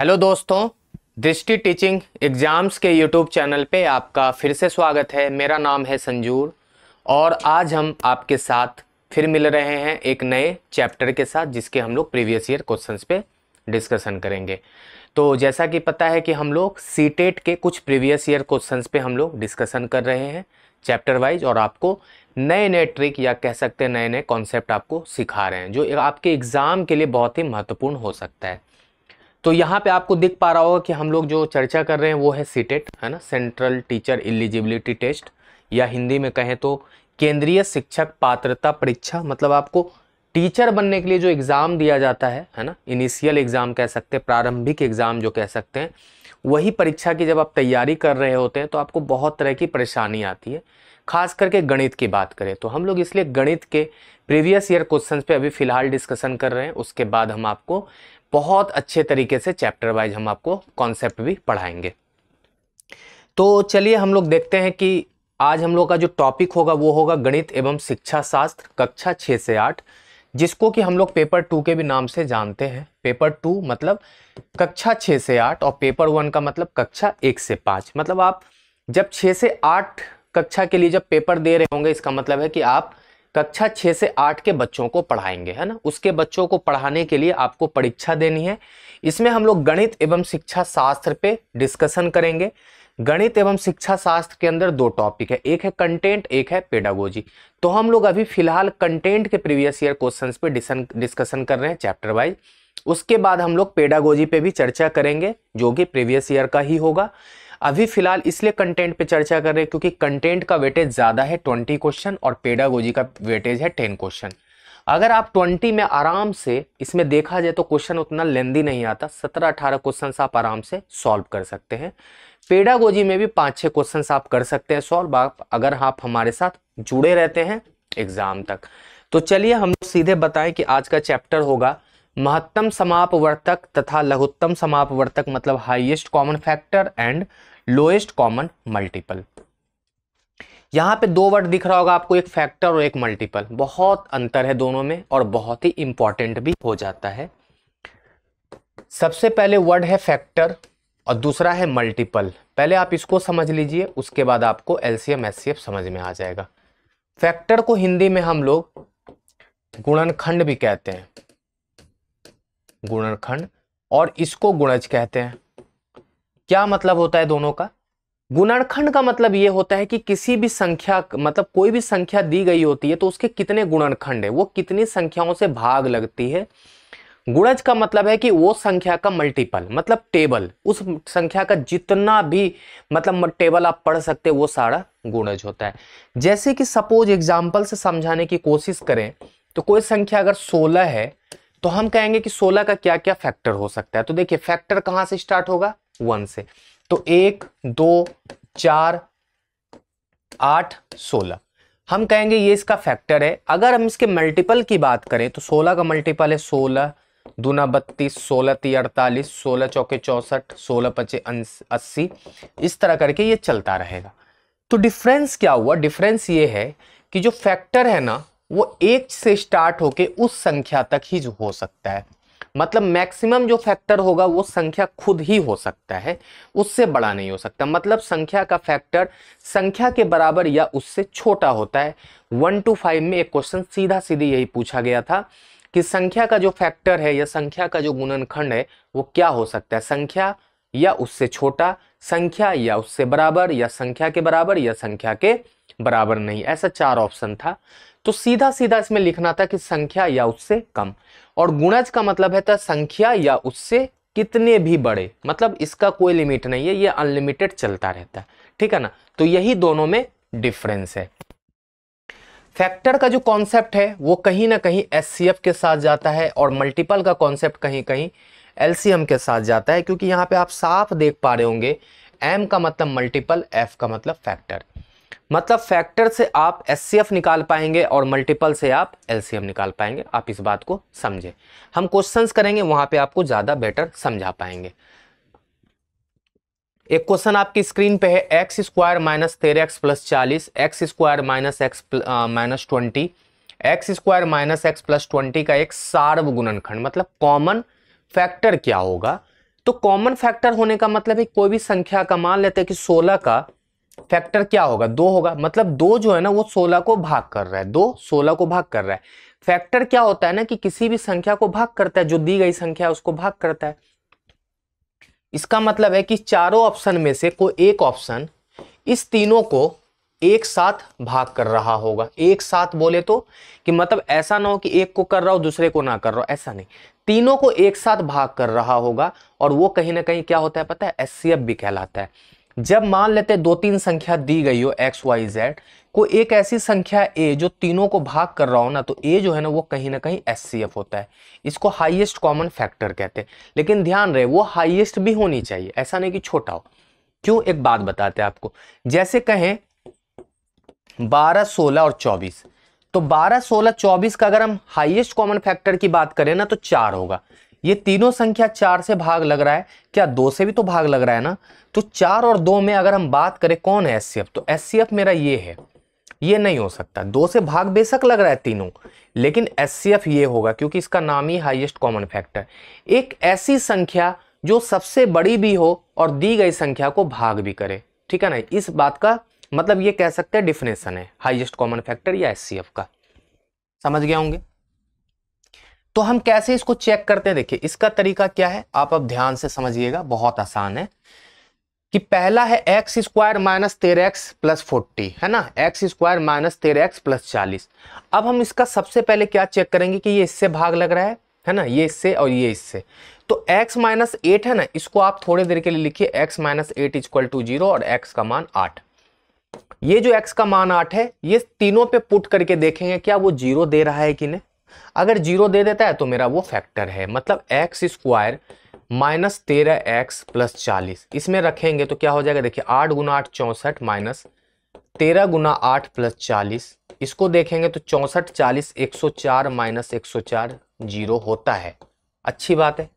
hello दोस्तों Drishti teaching exams के YouTube channel पे आपका फिर से स्वागत है मेरा नाम है संजूर और आज हम आपके साथ फिर मिल रहे हैं एक नए चैप्टर के साथ जिसके हम लोग प्रीवियस ईयर क्वेश्चंस पे डिस्कशन करेंगे तो जैसा कि पता है कि हम लोग सी e के कुछ प्रीवियस ईयर क्वेश्चंस पे हम लोग डिस्कशन कर रहे हैं चैप्टर वाइज और आपको नए नए ट्रिक या कह सकते हैं नए नए कॉन्सेप्ट आपको सिखा रहे हैं जो आपके एग्ज़ाम के लिए बहुत ही महत्वपूर्ण हो सकता है तो यहाँ पे आपको दिख पा रहा होगा कि हम लोग जो चर्चा कर रहे हैं वो है सीटेट e है ना सेंट्रल टीचर एलिजिबिलिटी टेस्ट या हिंदी में कहें तो केंद्रीय शिक्षक पात्रता परीक्षा मतलब आपको टीचर बनने के लिए जो एग्ज़ाम दिया जाता है है ना इनिशियल एग्ज़ाम कह सकते हैं प्रारंभिक एग्ज़ाम जो कह सकते हैं वही परीक्षा की जब आप तैयारी कर रहे होते हैं तो आपको बहुत तरह की परेशानी आती है खास करके गणित की बात करें तो हम लोग इसलिए गणित के प्रीवियस ईयर क्वेश्चन पे अभी फ़िलहाल डिस्कशन कर रहे हैं उसके बाद हम आपको बहुत अच्छे तरीके से चैप्टर वाइज हम आपको कॉन्सेप्ट भी पढ़ाएंगे तो चलिए हम लोग देखते हैं कि आज हम लोग का जो टॉपिक होगा वो होगा गणित एवं शिक्षा शास्त्र कक्षा छः से आठ जिसको कि हम लोग पेपर टू के भी नाम से जानते हैं पेपर टू मतलब कक्षा छः से आठ और पेपर वन का मतलब कक्षा एक से पाँच मतलब आप जब छः से आठ कक्षा के लिए जब पेपर दे रहे होंगे इसका मतलब है कि आप कक्षा छः से आठ के बच्चों को पढ़ाएंगे है ना उसके बच्चों को पढ़ाने के लिए आपको परीक्षा देनी है इसमें हम लोग गणित एवं शिक्षा शास्त्र पे डिस्कशन करेंगे गणित एवं शिक्षा शास्त्र के अंदर दो टॉपिक है एक है कंटेंट एक है पेडागोजी तो हम लोग अभी फिलहाल कंटेंट के प्रीवियस ईयर क्वेश्चन पे डिस्कशन कर रहे हैं चैप्टर वाइज उसके बाद हम लोग पेडागोजी पे भी चर्चा करेंगे जो कि प्रीवियस ईयर का ही होगा अभी फिलहाल इसलिए कंटेंट पे चर्चा कर रहे हैं क्योंकि कंटेंट का वेटेज ज़्यादा है ट्वेंटी क्वेश्चन और पेडागोजी का वेटेज है टेन क्वेश्चन अगर आप ट्वेंटी में आराम से इसमें देखा जाए तो क्वेश्चन उतना लेंदी नहीं आता सत्रह अठारह क्वेश्चन आप आराम से सॉल्व कर सकते हैं पेडागोजी में भी पाँच छः क्वेश्चन आप कर सकते हैं सॉल्व आप अगर आप हमारे साथ जुड़े रहते हैं एग्ज़ाम तक तो चलिए हम सीधे बताएं कि आज का चैप्टर होगा महत्तम समापवर्तक तथा लघुत्तम समापवर्तक मतलब highest common factor and lowest common multiple यहां पे दो वर्ड दिख रहा होगा आपको एक फैक्टर और एक मल्टीपल बहुत अंतर है दोनों में और बहुत ही इंपॉर्टेंट भी हो जाता है सबसे पहले वर्ड है फैक्टर और दूसरा है मल्टीपल पहले आप इसको समझ लीजिए उसके बाद आपको एलसीएम सी समझ में आ जाएगा फैक्टर को हिंदी में हम लोग गुणनखंड भी कहते हैं गुणनखंड और इसको गुणज कहते हैं क्या मतलब होता है दोनों का गुणनखंड का मतलब यह होता है कि किसी भी संख्या मतलब कोई भी संख्या दी गई होती है तो उसके कितने गुणनखंड है वो कितनी संख्याओं से भाग लगती है गुणज का मतलब है कि वो संख्या का मल्टीपल मतलब टेबल उस संख्या का जितना भी मतलब टेबल आप पढ़ सकते वो सारा गुणज होता है जैसे कि सपोज एग्जाम्पल से समझाने की कोशिश करें तो कोई संख्या अगर 16 है तो हम कहेंगे कि 16 का क्या क्या फैक्टर हो सकता है तो देखिए फैक्टर कहाँ से स्टार्ट होगा वन से तो एक दो चार आठ सोलह हम कहेंगे ये इसका फैक्टर है अगर हम इसके मल्टीपल की बात करें तो सोलह का मल्टीपल है सोलह दूना बत्तीस सोलह ती अड़तालीस सोलह चौके चौसठ सोलह पचे अस्सी इस तरह करके ये चलता रहेगा तो डिफरेंस क्या हुआ डिफरेंस ये है कि जो फैक्टर है ना वो एक से स्टार्ट होके उस संख्या तक ही जो हो सकता है मतलब मैक्सिमम जो फैक्टर होगा वो संख्या खुद ही हो सकता है उससे बड़ा नहीं हो सकता मतलब संख्या का फैक्टर संख्या के बराबर या उससे छोटा होता है वन टू फाइव में एक क्वेश्चन सीधा सीधी यही पूछा गया था कि संख्या का जो फैक्टर है या संख्या का जो गुणनखंड है वो क्या हो सकता है संख्या या उससे छोटा संख्या या उससे बराबर या संख्या के बराबर या संख्या के बराबर नहीं ऐसा चार ऑप्शन था तो सीधा सीधा इसमें लिखना था कि संख्या या उससे कम और गुणज का मतलब है था संख्या या उससे कितने भी बड़े मतलब इसका कोई लिमिट नहीं है ये अनलिमिटेड चलता रहता है ठीक है ना तो यही दोनों में डिफरेंस है फैक्टर का जो कॉन्सेप्ट है वो कहीं ना कहीं एस के साथ जाता है और मल्टीपल का कॉन्सेप्ट कहीं कहीं एल के साथ जाता है क्योंकि यहाँ पे आप साफ देख पा रहे होंगे एम का मतलब मल्टीपल एफ का मतलब फैक्टर मतलब फैक्टर से आप एस निकाल पाएंगे और मल्टीपल से आप एल निकाल पाएंगे आप इस बात को समझें हम क्वेश्चंस करेंगे वहां पे आपको ज़्यादा बेटर समझा पाएंगे एक क्वेश्चन आपकी स्क्रीन पे है एक्स स्क्वायर माइनस तेरह एक्स प्लस चालीस X square minus x minus twenty X square minus X plus twenty का एक सार्व गुणनखंड मतलब कॉमन फैक्टर क्या होगा तो कॉमन फैक्टर होने का मतलब है कोई भी संख्या का मान लेते हैं कि सोलह का फैक्टर क्या होगा दो होगा मतलब दो जो है ना वो सोलह को भाग कर रहा है दो सोलह को भाग कर रहा है फैक्टर क्या होता है ना कि किसी भी संख्या को भाग करता है जो दी गई संख्या है उसको भाग करता है इसका मतलब है कि चारों ऑप्शन में से कोई एक ऑप्शन इस तीनों को एक साथ भाग कर रहा होगा एक साथ बोले तो कि मतलब ऐसा ना हो कि एक को कर रहा हो दूसरे को ना कर रहा हो ऐसा नहीं तीनों को एक साथ भाग कर रहा होगा और वो कहीं ना कहीं क्या होता है पता है एस भी कहलाता है जब मान लेते दो तीन संख्या दी गई हो एक्स वाई जेड को एक ऐसी संख्या ए जो तीनों को भाग कर रहा हो ना तो ए जो है ना वो कहीं ना कहीं एस होता है इसको हाईएस्ट कॉमन फैक्टर कहते हैं लेकिन ध्यान रहे वो हाईएस्ट भी होनी चाहिए ऐसा नहीं कि छोटा हो क्यों एक बात बताते हैं आपको जैसे कहें बारह सोलह और चौबीस तो बारह सोलह चौबीस का अगर हम हाइएस्ट कॉमन फैक्टर की बात करें ना तो चार होगा ये तीनों संख्या चार से भाग लग रहा है क्या दो से भी तो भाग लग रहा है ना तो चार और दो में अगर हम बात करें कौन है एस तो एस मेरा ये है ये नहीं हो सकता दो से भाग बेशक लग रहा है तीनों लेकिन एस ये होगा क्योंकि इसका नाम ही हाइएस्ट कॉमन फैक्टर एक ऐसी संख्या जो सबसे बड़ी भी हो और दी गई संख्या को भाग भी करे ठीक है ना इस बात का मतलब ये कह सकते हैं डिफिनेशन है हाइएस्ट कॉमन फैक्टर या एस का समझ गया होंगे तो हम कैसे इसको चेक करते हैं देखिए इसका तरीका क्या है आप अब ध्यान से समझिएगा बहुत आसान है कि पहला है एक्स स्क्वायर माइनस तेरह एक्स प्लस फोर्टी है ना एक्स स्क्वायर माइनस तेरह एक्स प्लस चालीस अब हम इसका सबसे पहले क्या चेक करेंगे कि ये इससे भाग लग रहा है है ना ये इससे और ये इससे तो एक्स माइनस एट है ना इसको आप थोड़ी देर के लिए लिखिए X minus eight is equal to zero और एक्स का मान आठ ये जो एक्स का मान आठ है ये तीनों पे पुट करके देखेंगे क्या वो जीरो दे रहा है कि नहीं अगर जीरो दे देता है तो मेरा वो फैक्टर है मतलब एक्स स्क्वायर माइनस तेरह एक्स प्लस चालीस इसमें रखेंगे तो क्या हो जाएगा देखिए आठ गुना आठ चौंसठ माइनस तेरह गुना आठ प्लस चालीस इसको देखेंगे तो चौंसठ चालीस एक सौ चार माइनस एक सौ चार जीरो होता है अच्छी बात है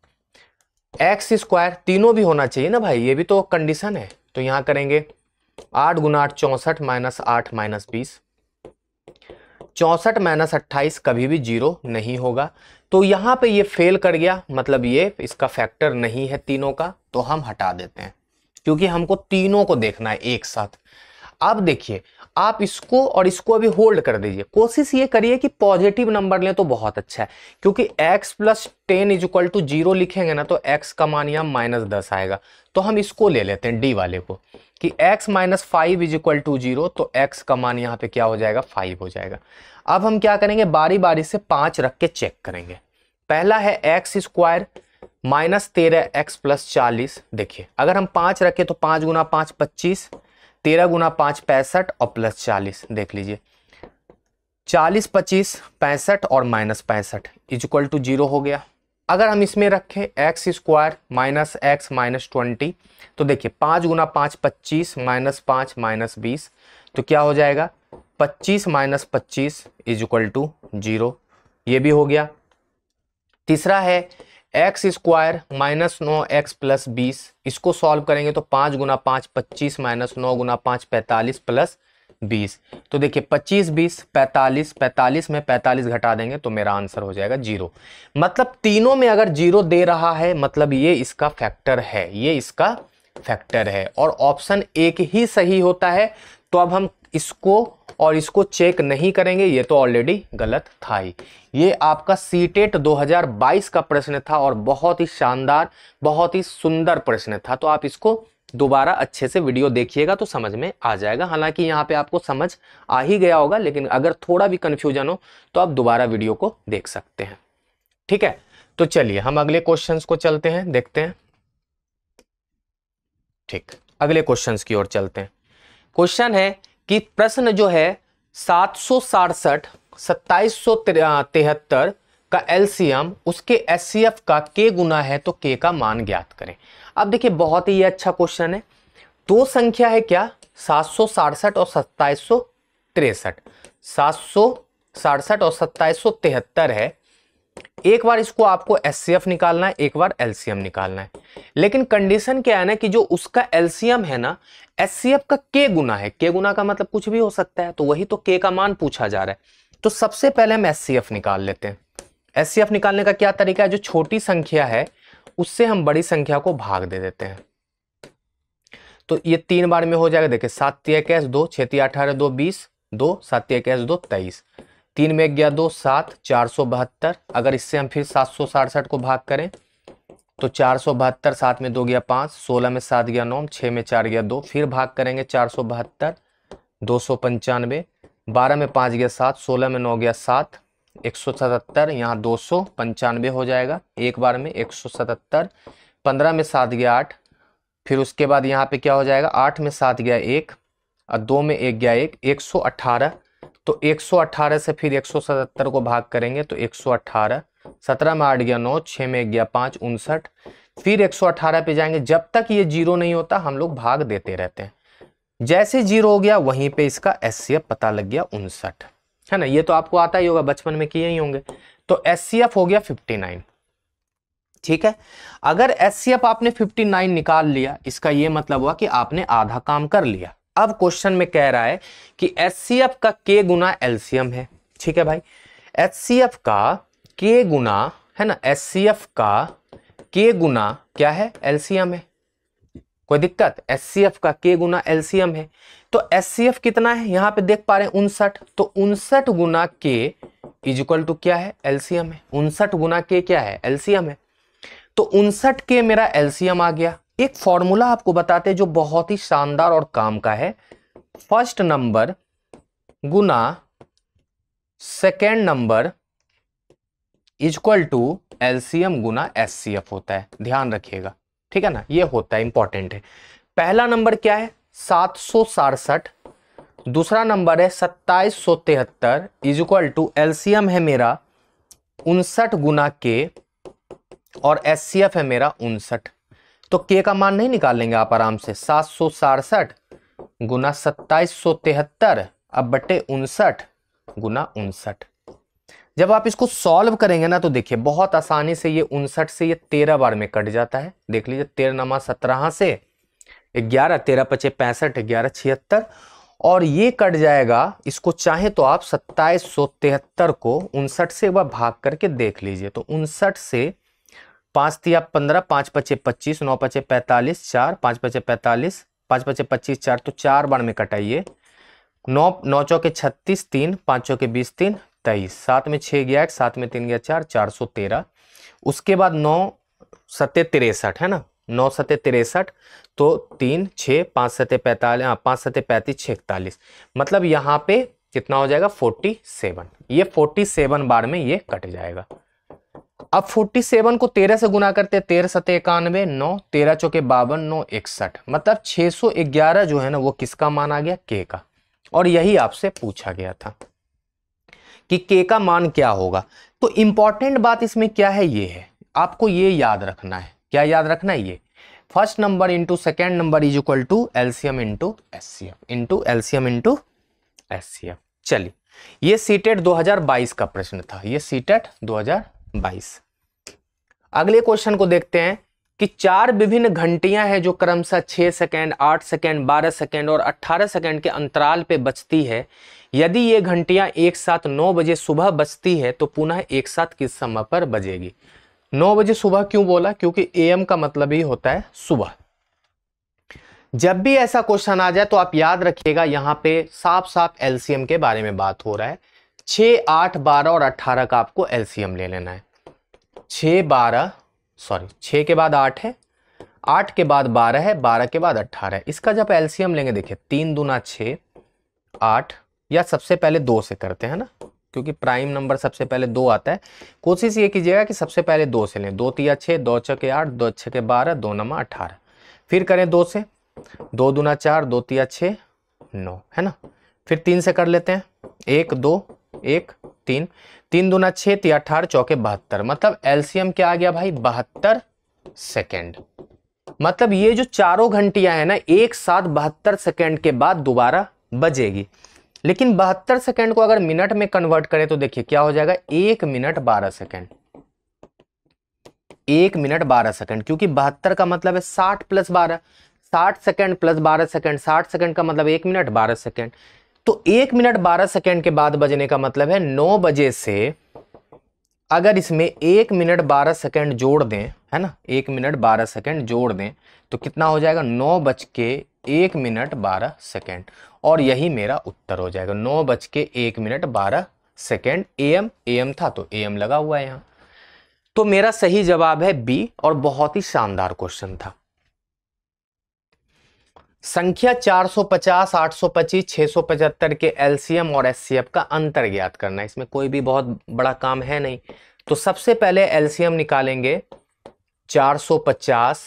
एक्स स्क्वायर तीनों भी होना चाहिए ना भाई ये भी तो कंडीशन है तो यहाँ करेंगे आठ गुना आठ चौंसठ माइनस आठ माइनस बीस 64 माइनस अट्ठाईस कभी भी जीरो नहीं होगा तो यहाँ पे ये फेल कर गया मतलब ये इसका फैक्टर नहीं है तीनों का तो हम हटा देते हैं क्योंकि हमको तीनों को देखना है एक साथ अब देखिए आप इसको और इसको अभी होल्ड कर दीजिए कोशिश ये करिए कि पॉजिटिव नंबर लें तो बहुत अच्छा है क्योंकि x plus ten is equal to zero लिखेंगे ना तो x का मान यहाँ माइनस दस आएगा तो हम इसको ले लेते हैं d वाले को कि x minus five is equal to zero तो x का मान यहाँ पे क्या हो जाएगा फाइव हो जाएगा अब हम क्या करेंगे बारी बारी से पाँच रख के चेक करेंगे पहला है एक्स स्क्वायर माइनस तेरह एक्स प्लस चालीस देखिए अगर हम पाँच रखें तो पाँच गुना पाँच पच्चीस तेरह गुना पाँच पैंसठ और प्लस चालीस देख लीजिए चालीस पच्चीस पैंसठ और माइनस पैंसठ इज इक्वल टू जीरो हो गया अगर हम इसमें रखें x square minus x minus twenty तो देखिए पाँच गुना पाँच पच्चीस माइनस पाँच माइनस बीस तो क्या हो जाएगा पच्चीस माइनस पच्चीस इज इक्वल टू जीरो ये भी हो गया तीसरा है एक्स स्क्वायर माइनस नौ एक्स प्लस बीस इसको सॉल्व करेंगे तो पाँच गुना पाँच पच्चीस माइनस नौ गुना पाँच पैंतालीस प्लस बीस तो देखिए पच्चीस बीस पैंतालीस पैंतालीस में पैंतालीस घटा देंगे तो मेरा आंसर हो जाएगा जीरो मतलब तीनों में अगर जीरो दे रहा है मतलब ये इसका फैक्टर है ये इसका फैक्टर है और ऑप्शन एक ही सही होता है तो अब हम इसको और इसको चेक नहीं करेंगे ये तो ऑलरेडी गलत था ही ये आपका e सीटेट 2022 का प्रश्न था और बहुत ही शानदार बहुत ही सुंदर प्रश्न था तो आप इसको दोबारा अच्छे से वीडियो देखिएगा तो समझ में आ जाएगा हालांकि यहाँ पे आपको समझ आ ही गया होगा लेकिन अगर थोड़ा भी कन्फ्यूजन हो तो आप दोबारा वीडियो को देख सकते हैं ठीक है तो चलिए हम अगले क्वेश्चंस को चलते हैं देखते हैं ठीक अगले क्वेश्चंस की ओर चलते हैं क्वेश्चन है कि प्रश्न जो है सात सौ सड़सठ सत्ताईस सौ तिहत्तर का एलसीएम उसके एस का के गुना है तो के का मान ज्ञात करें अब देखिए बहुत ही अच्छा क्वेश्चन है दो संख्या है क्या सात सौ और सत्ताईस सौ तिरसठ सात और सत्ताईस तिहत्तर है एक बार इसको आपको एस निकालना है एक बार एलसीएम निकालना है लेकिन कंडीशन क्या है ना कि जो उसका एलसीएम है ना एस का के गुना है के गुना का मतलब कुछ भी हो सकता है तो वही तो के का मान पूछा जा रहा है तो सबसे पहले हम एस निकाल लेते हैं एस निकालने का क्या तरीका है जो छोटी संख्या है उससे हम बड़ी संख्या को भाग दे देते हैं तो ये तीन बार में हो जाएगा देखिए सात तीय कैस दो छेती अठारह दो बीस दो सात तीय कैस दो तेईस तीन में गया दो सात चार सौ बहत्तर अगर इससे हम फिर सात सौ साठसठ को भाग करें तो चार सौ बहत्तर सात में दो गया पाँच सोलह में सात गया नौ छः में चार गया दो फिर भाग करेंगे चार सौ बहत्तर दो सौ पंचानवे बारह में पाँच गया सात सोलह में नौ गया सात एक सौ सतहत्तर यहाँ दो सौ पंचानवे हो जाएगा एक बार में एक सौ सतहत्तर पंद्रह में सात गया आठ फिर उसके बाद यहाँ पे क्या हो जाएगा आठ में सात गया एक और दो में एक गया एक एक सौ अट्ठारह तो 118 से फिर 177 को भाग करेंगे तो 118 सत्रह में आठ गया नौ छः में गया पाँच उनसठ फिर 118 पे जाएंगे जब तक ये जीरो नहीं होता हम लोग भाग देते रहते हैं जैसे जीरो हो गया वहीं पे इसका एस पता लग गया उनसठ है ना ये तो आपको आता ही होगा बचपन में किए ही होंगे तो एस हो गया फिफ्टी नाइन ठीक है अगर एस आपने 59 निकाल लिया इसका यह मतलब हुआ कि आपने आधा काम कर लिया अब क्वेश्चन में कह रहा है कि एस का के गुना एल्सियम है ठीक है भाई एस का के गुना है ना एस का के गुना क्या है एल्सियम है कोई दिक्कत एस का के गुना एल्सियम है तो एस कितना है यहां पे देख पा रहे हैं उनसठ तो उनसठ गुना के इज इक्वल टू क्या है एल्सियम है उनसठ गुना के क्या है एल्सियम है तो उनसठ के मेरा एल्सियम आ गया एक फॉर्मूला आपको बताते जो बहुत ही शानदार और काम का है फर्स्ट नंबर गुना second number is equal to LCM गुना एस होता है ध्यान रखिएगा ठीक है ना ये होता है इंपॉर्टेंट है पहला नंबर क्या है सात सौ सड़सठ दूसरा नंबर है सत्ताईस सौ तिहत्तर इज इक्वल टू एलसीएम है मेरा उनसठ गुना के और एस है मेरा उनसठ तो के का मान नहीं निकाल लेंगे आप आराम से सात सौ सड़सठ गुना सत्ताईस सौ तिहत्तर अब बटे उनसठ गुना उनसठ जब आप इसको सॉल्व करेंगे ना तो देखिए बहुत आसानी से ये उनसठ से ये तेरह बार में कट जाता है देख लीजिए तेरह नमा सत्रह से ग्यारह तेरह पचे पैंसठ ग्यारह छिहत्तर और ये कट जाएगा इसको चाहे तो आप सत्ताईस सौ तिहत्तर को उनसठ से वह भाग करके देख लीजिए तो उनसठ से पाँच तिया पंद्रह पाँच पचे पच्चीस नौ पचे पैंतालीस चार पाँच पचे पैंतालीस पाँच पचे पच्चीस चार तो चार बार में कटाइए नौ नौ चौके छत्तीस तीन पाँच चौके बीस तीन तेईस सात में छः गया एक सात में तीन गया चार चार सौ तेरह उसके बाद नौ सत्य तिरसठ है ना नौ सत्य तिरसठ तो तीन छः पाँच सत्य पैंतालीस हाँ, पाँच सत्य पैंतीस छः इकतालीस मतलब यहाँ पे कितना हो जाएगा फोर्टी सेवन ये फोर्टी सेवन बार में ये कट जाएगा अब 47 को 13 से गुना करते हैं तेरह सत इक्यानवे नौ तेरह चौके बावन नौ इकसठ मतलब 611 जो है ना वो किसका मान आ गया के का और यही आपसे पूछा गया था कि के का मान क्या होगा तो इंपॉर्टेंट बात इसमें क्या है ये है आपको ये याद रखना है क्या याद रखना है ये first number into second number is equal to LCM into S into into S चलिए ये सीटेट 2022 का प्रश्न था ये सीटेट बाईस अगले क्वेश्चन को देखते हैं कि चार विभिन्न घंटियां हैं जो क्रमशः छह सेकेंड आठ सेकेंड बारह सेकेंड और अट्ठारह सेकेंड के अंतराल पे बचती है यदि ये घंटियां एक साथ नौ बजे सुबह बचती है तो पुनः एक साथ किस समय पर बजेगी नौ बजे सुबह क्यों बोला क्योंकि एम का मतलब ही होता है सुबह जब भी ऐसा क्वेश्चन आ जाए तो आप याद रखिएगा यहां पे साफ साफ एलसीएम के बारे में बात हो रहा है छः आठ बारह और अट्ठारह का आपको एलसीएम ले लेना है छः बारह सॉरी छः के बाद आठ है आठ के बाद बारह है बारह के बाद अट्ठारह है इसका जब एलसीएम लेंगे देखिए तीन दूना छः आठ या सबसे पहले दो से करते हैं ना क्योंकि प्राइम नंबर सबसे पहले दो आता है कोशिश ये कीजिएगा कि सबसे पहले दो से लें दो तिया छः दो छके आठ दो छः के बारह दो नमा अट्ठारह फिर करें दो से दो दूना चार दो तिया छः नौ है ना फिर तीन से कर लेते हैं एक दो एक तीन तीन दुना छह ती अठार चौके बहत्तर मतलब एलसीएम क्या आ गया भाई बहत्तर सेकेंड मतलब ये जो चारों घंटियां है ना एक साथ बहत्तर सेकेंड के बाद दोबारा बजेगी लेकिन बहत्तर सेकेंड को अगर मिनट में कन्वर्ट करें तो देखिए क्या हो जाएगा एक मिनट बारह सेकेंड एक मिनट बारह सेकेंड क्योंकि बहत्तर का मतलब है साठ प्लस बारह साठ सेकेंड प्लस बारह सेकेंड साठ सेकेंड का मतलब एक मिनट बारह सेकेंड तो एक मिनट बारह सेकेंड के बाद बजने का मतलब है नौ बजे से अगर इसमें एक मिनट बारह सेकेंड जोड़ दें है ना एक मिनट बारह सेकेंड जोड़ दें तो कितना हो जाएगा नौ बज के एक मिनट बारह सेकेंड और यही मेरा उत्तर हो जाएगा नौ बज के एक मिनट बारह second A M A M था तो ए एम लगा हुआ है यहाँ तो मेरा सही जवाब है बी और बहुत ही शानदार क्वेश्चन था संख्या 450, 825, 675 के एलसीएम और एससीएफ का अंतर ज्ञात करना इसमें कोई भी बहुत बड़ा काम है नहीं तो सबसे पहले एलसीएम निकालेंगे 450,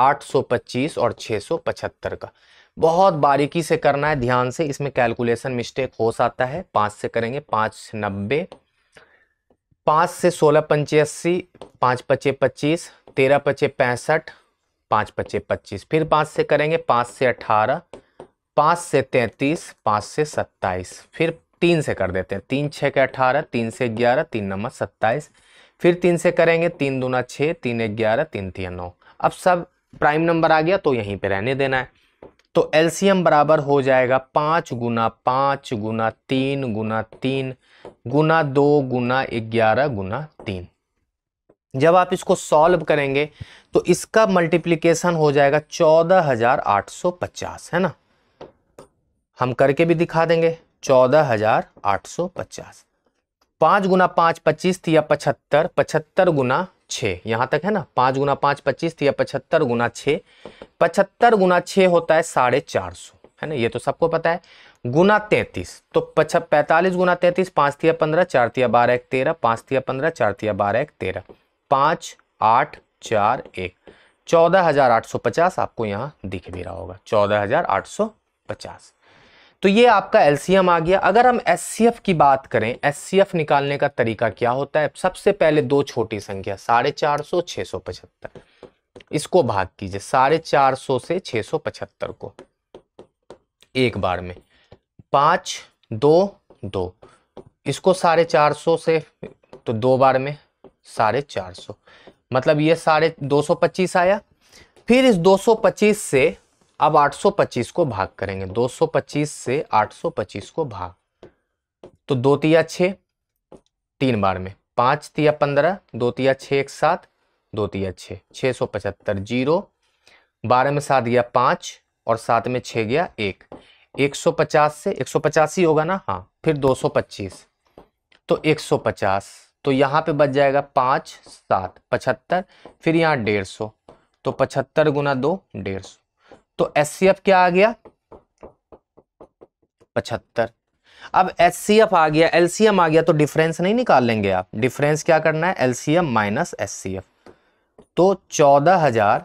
825 और 675 का बहुत बारीकी से करना है ध्यान से इसमें कैलकुलेशन मिस्टेक हो सकता है पाँच से करेंगे पाँच नब्बे पाँच से सोलह अस्सी पाँच पचे पच्चीस तेरह पचे पैंसठ पाँच पच्चे पच्चीस फिर पाँच से करेंगे पाँच से अठारह पाँच से तैंतीस पाँच से सत्ताईस फिर तीन से कर देते हैं तीन छः के अठारह तीन से ग्यारह तीन नंबर सत्ताईस फिर तीन से करेंगे तीन दूना छः तीन ग्यारह तीन तीन नौ अब सब प्राइम नंबर आ गया तो यहीं पे रहने देना है तो एलसीएम बराबर हो जाएगा पाँच गुना पाँच गुना तीन गुना तीन गुना दो गुना ग्यारह गुना तीन जब आप इसको सॉल्व करेंगे तो इसका मल्टीप्लीकेशन हो जाएगा चौदह हजार आठ सौ पचास है ना हम करके भी दिखा देंगे चौदह हजार आठ सौ पचास पांच गुना पांच पच्चीस थी या पचहत्तर पचहत्तर गुना छ यहां तक है ना पांच गुना पांच पच्चीस थी या पचहत्तर गुना छ पचहत्तर गुना छ होता है साढ़े चार सौ है ना ये तो सबको पता है गुना तैतीस तो पच पैंतालीस गुना पांच थी या पंद्रह चार या बारह एक तेरह थी या पंद्रह चार या बारह एक तेरह पाँच आठ चार एक चौदह हजार आठ सौ पचास आपको यहाँ दिख भी रहा होगा चौदह हजार आठ सौ पचास तो ये आपका एलसीएम आ गया अगर हम एस की बात करें एस निकालने का तरीका क्या होता है सबसे पहले दो छोटी संख्या साढ़े चार सौ छह सौ पचहत्तर इसको भाग कीजिए साढ़े चार सौ से छह सौ पचहत्तर को एक बार में पाँच दो दो इसको साढ़े चार सौ से तो दो बार में साढ़े चार सौ मतलब ये साढ़े दो सौ पच्चीस आया फिर इस दो सौ पच्चीस से अब आठ सौ पच्चीस को भाग करेंगे दो सौ पच्चीस से आठ सौ पच्चीस को भाग तो दो तिया छः तीन बार में पाँच तिया पंद्रह दो तिया छः एक साथ दो तिया छः छः सौ पचहत्तर जीरो बारह में सात गया पाँच और सात में छः गया एक एक सौ पचास से एक सौ पचास ही होगा ना हाँ फिर दो सौ पच्चीस तो एक सौ पचास तो यहाँ पे बच जाएगा पाँच सात पचहत्तर फिर यहाँ डेढ़ सौ तो पचहत्तर गुना दो डेढ़ सौ तो एस क्या आ गया पचहत्तर अब एस आ गया एल आ गया तो डिफरेंस नहीं निकाल लेंगे आप डिफरेंस क्या करना है L C M minus S तो चौदह हजार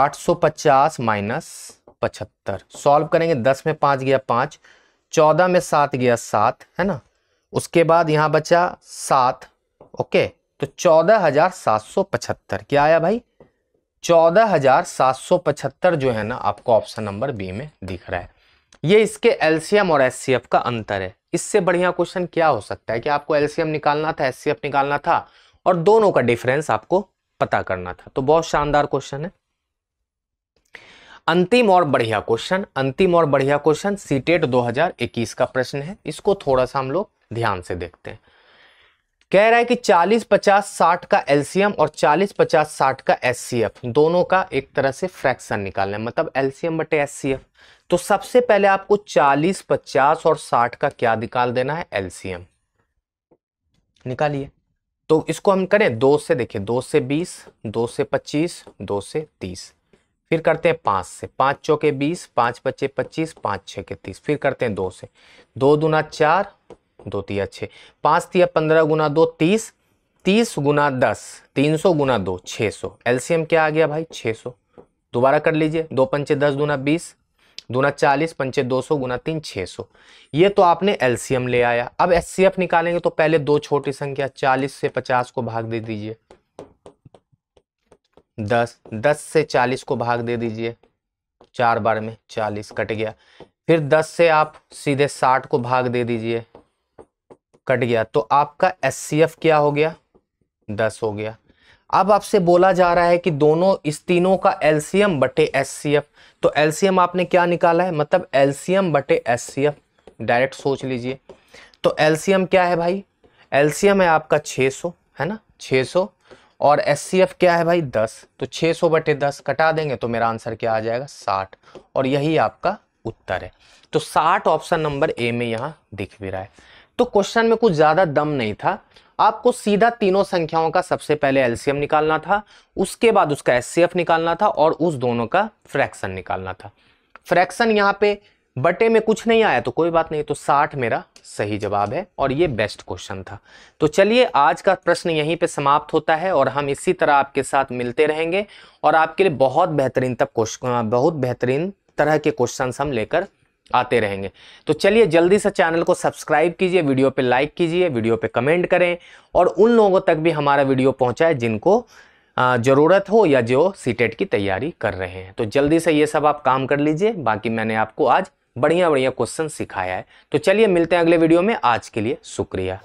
आठ सौ पचास माइनस पचहत्तर सॉल्व करेंगे दस में पाँच गया पाँच चौदह में सात गया सात है ना उसके बाद यहां बचा सात ओके तो चौदह हजार सात सौ पचहत्तर क्या आया भाई चौदह हजार सात सौ पचहत्तर जो है ना आपको ऑप्शन नंबर बी में दिख रहा है ये इसके एलसीएम और एस का अंतर है इससे बढ़िया क्वेश्चन क्या हो सकता है कि आपको एलसीएम निकालना था एस निकालना था और दोनों का डिफरेंस आपको पता करना था तो बहुत शानदार क्वेश्चन है अंतिम और बढ़िया क्वेश्चन अंतिम और बढ़िया क्वेश्चन सीटेट 2021 का प्रश्न है इसको थोड़ा सा हम लोग ध्यान से देखते हैं कह रहा है कि 40 50 60 का एलसीएम और 40 50 60 का एस दोनों का एक तरह से फ्रैक्शन निकालना है मतलब एलसीएम बटे एस तो सबसे पहले आपको 40 50 और 60 का क्या निकाल देना है एलसीएम निकालिए तो इसको हम करें दो से देखिए दो से बीस दो से पच्चीस दो से तीस फिर करते हैं पांच से पांच चौके बीस पांच पच्चे पच्चीस पांच छ के तीस फिर करते हैं दो से दो दूना चार दो तिया छः पाँच तिया पंद्रह गुना दो तीस तीस गुना दस तीन सौ गुना दो छः सौ एलसीएम क्या आ गया भाई छः सौ दोबारा कर लीजिए दो पंचे दस गुना बीस गुना चालीस पंचे दो सौ गुना तीन छः सौ ये तो आपने एलसीएम ले आया अब एस निकालेंगे तो पहले दो छोटी संख्या चालीस से पचास को भाग दे दीजिए दस दस से चालीस को भाग दे दीजिए चार बार में चालीस कट गया फिर दस से आप सीधे साठ को भाग दे दीजिए कट गया तो आपका एस क्या हो गया दस हो गया अब आपसे बोला जा रहा है कि दोनों इस तीनों का एलसीएम बटे एस तो एलसीएम आपने क्या निकाला है मतलब एलसीएम बटे एस डायरेक्ट सोच लीजिए तो एल्सियम क्या है भाई एलसीएम है आपका 600 है ना 600 और एस क्या है भाई 10 तो 600 बटे दस कटा देंगे तो मेरा आंसर क्या आ जाएगा 60 और यही आपका उत्तर है तो 60 ऑप्शन नंबर ए में यहाँ दिख भी रहा है तो क्वेश्चन में कुछ ज़्यादा दम नहीं था आपको सीधा तीनों संख्याओं का सबसे पहले एलसीएम निकालना था उसके बाद उसका एस निकालना था और उस दोनों का फ्रैक्शन निकालना था फ्रैक्शन यहाँ पे बटे में कुछ नहीं आया तो कोई बात नहीं तो साठ मेरा सही जवाब है और ये बेस्ट क्वेश्चन था तो चलिए आज का प्रश्न यहीं पे समाप्त होता है और हम इसी तरह आपके साथ मिलते रहेंगे और आपके लिए बहुत बेहतरीन तब क्वेश्चन बहुत बेहतरीन तरह के क्वेश्चन हम लेकर आते रहेंगे तो चलिए जल्दी से चैनल को सब्सक्राइब कीजिए वीडियो पे लाइक कीजिए वीडियो पे कमेंट करें और उन लोगों तक भी हमारा वीडियो पहुंचाए जिनको ज़रूरत हो या जो सीटेट e की तैयारी कर रहे हैं तो जल्दी से ये सब आप काम कर लीजिए बाकी मैंने आपको आज बढ़िया बढ़िया क्वेश्चन सिखाया है तो चलिए मिलते हैं अगले वीडियो में आज के लिए शुक्रिया